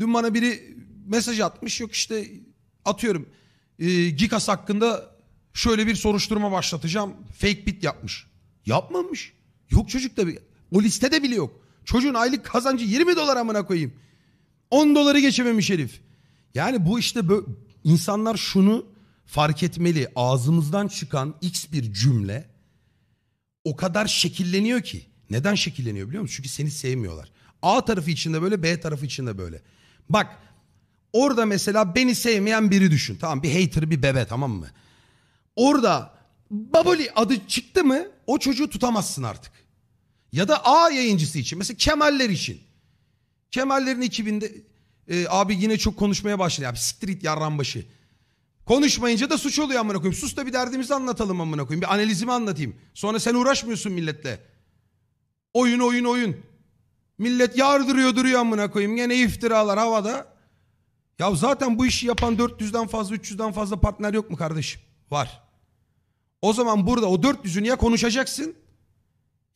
Dün bana biri mesaj atmış yok işte atıyorum e, Gikas hakkında şöyle bir soruşturma başlatacağım. Fake bit yapmış. Yapmamış. Yok çocuk da o listede bile yok. Çocuğun aylık kazancı 20 dolar amına koyayım. 10 doları geçememiş herif. Yani bu işte böyle, insanlar şunu fark etmeli. Ağzımızdan çıkan x bir cümle o kadar şekilleniyor ki. Neden şekilleniyor biliyor musun? Çünkü seni sevmiyorlar. A tarafı içinde böyle, B tarafı içinde böyle. Bak orada mesela beni sevmeyen biri düşün. Tamam bir hater bir bebe tamam mı? Orada Baboli adı çıktı mı o çocuğu tutamazsın artık. Ya da A yayıncısı için. Mesela Kemaller için. Kemallerin 2000'de e, abi yine çok konuşmaya başladı. Abi siktir it Konuşmayınca da suç oluyor amına koyayım. Sus da bir derdimizi anlatalım amına koyayım. Bir analizimi anlatayım. Sonra sen uğraşmıyorsun milletle. Oyun oyun oyun. Millet yardırıyor duruyor amına koyayım. Gene iftiralar havada. Ya zaten bu işi yapan 400'den fazla 300'den fazla partner yok mu kardeşim? Var. O zaman burada o 400'ü ya konuşacaksın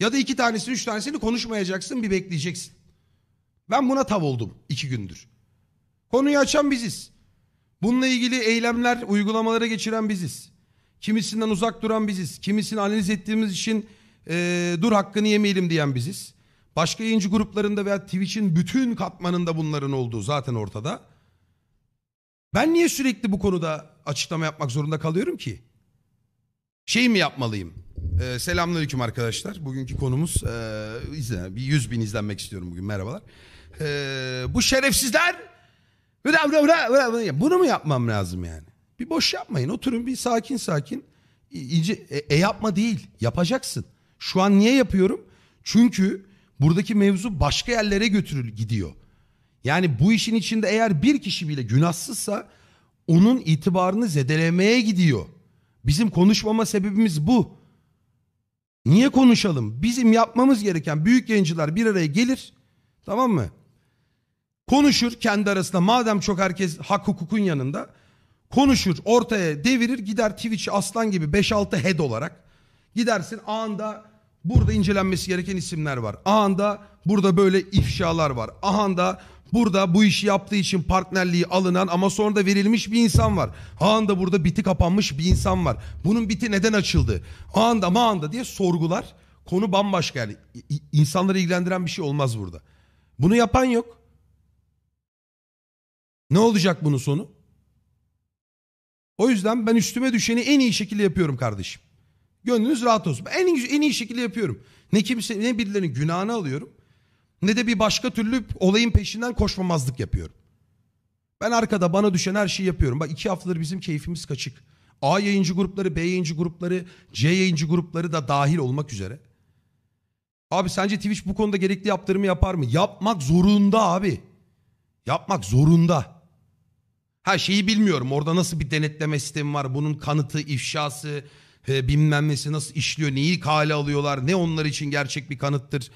ya da iki tanesini üç tanesini konuşmayacaksın bir bekleyeceksin. Ben buna tav oldum iki gündür. Konuyu açan biziz. Bununla ilgili eylemler uygulamalara geçiren biziz. Kimisinden uzak duran biziz. Kimisini analiz ettiğimiz için ee, dur hakkını yemeyelim diyen biziz. Başka yayıncı gruplarında veya Twitch'in bütün katmanında bunların olduğu zaten ortada. Ben niye sürekli bu konuda açıklama yapmak zorunda kalıyorum ki? Şey mi yapmalıyım? Ee, selamünaleyküm arkadaşlar. Bugünkü konumuz e, izle, bir 100 bin izlenmek istiyorum bugün merhabalar. Ee, bu şerefsizler bunu mu yapmam lazım yani? Bir boş yapmayın oturun bir sakin sakin. İnce, e, e yapma değil yapacaksın. Şu an niye yapıyorum? Çünkü buradaki mevzu başka yerlere götürül gidiyor. Yani bu işin içinde eğer bir kişi bile günahsızsa onun itibarını zedelemeye gidiyor. Bizim konuşmama sebebimiz bu. Niye konuşalım? Bizim yapmamız gereken büyük yayıncılar bir araya gelir. Tamam mı? Konuşur kendi arasında madem çok herkes hak hukukun yanında. Konuşur ortaya devirir gider Twitch'i aslan gibi 5-6 head olarak. Gidersin anında Burada incelenmesi gereken isimler var. Ahanda burada böyle ifşalar var. Ahanda burada bu işi yaptığı için partnerliği alınan ama sonra da verilmiş bir insan var. Ahanda burada biti kapanmış bir insan var. Bunun biti neden açıldı? Ahanda mağanda diye sorgular. Konu bambaşka yani. İnsanları ilgilendiren bir şey olmaz burada. Bunu yapan yok. Ne olacak bunun sonu? O yüzden ben üstüme düşeni en iyi şekilde yapıyorum kardeşim. Gönlünüz rahat olsun. En iyi, en iyi şekilde yapıyorum. Ne kimse ne birilerinin günahını alıyorum ne de bir başka türlü olayın peşinden koşmamazlık yapıyorum. Ben arkada bana düşen her şeyi yapıyorum. Bak iki haftadır bizim keyfimiz kaçık. A yayıncı grupları, B yayıncı grupları, C yayıncı grupları da dahil olmak üzere. Abi sence Twitch bu konuda gerekli yaptırımı yapar mı? Yapmak zorunda abi. Yapmak zorunda. Her şeyi bilmiyorum. Orada nasıl bir denetleme sistemi var? Bunun kanıtı, ifşası, e, bilmem nesi nasıl işliyor, neyi kale alıyorlar, ne onlar için gerçek bir kanıttır.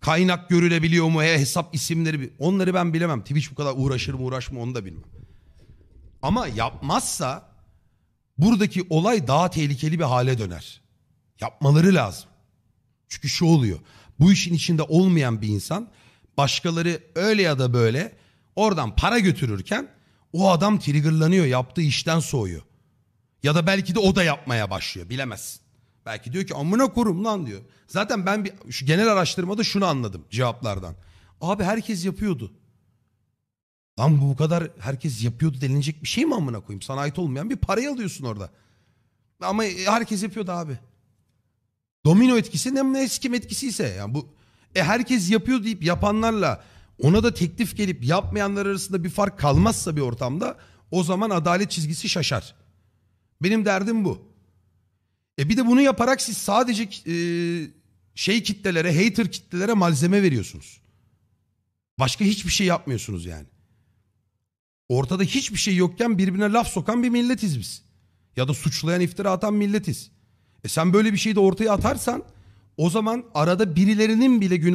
Kaynak görülebiliyor mu, he, hesap isimleri onları ben bilemem. Twitch bu kadar uğraşır mı uğraşır onu da bilmem. Ama yapmazsa buradaki olay daha tehlikeli bir hale döner. Yapmaları lazım. Çünkü şu oluyor. Bu işin içinde olmayan bir insan başkaları öyle ya da böyle oradan para götürürken o adam triggerlanıyor, yaptığı işten soğuyor. Ya da belki de o da yapmaya başlıyor bilemezsin. Belki diyor ki amına korum lan diyor. Zaten ben bir, şu genel araştırmada şunu anladım cevaplardan. Abi herkes yapıyordu. Lan bu kadar herkes yapıyordu denilecek bir şey mi amına koyayım? Sana ait olmayan bir parayı alıyorsun orada. Ama herkes yapıyordu abi. Domino etkisi ne meskim etkisiyse. Yani bu e herkes yapıyor deyip yapanlarla ona da teklif gelip yapmayanlar arasında bir fark kalmazsa bir ortamda o zaman adalet çizgisi şaşar. Benim derdim bu. E bir de bunu yaparak siz sadece e, şey kitlelere, hater kitlelere malzeme veriyorsunuz. Başka hiçbir şey yapmıyorsunuz yani. Ortada hiçbir şey yokken birbirine laf sokan bir milletiz biz. Ya da suçlayan iftira atan milletiz. E sen böyle bir şeyi de ortaya atarsan o zaman arada birilerinin bile günah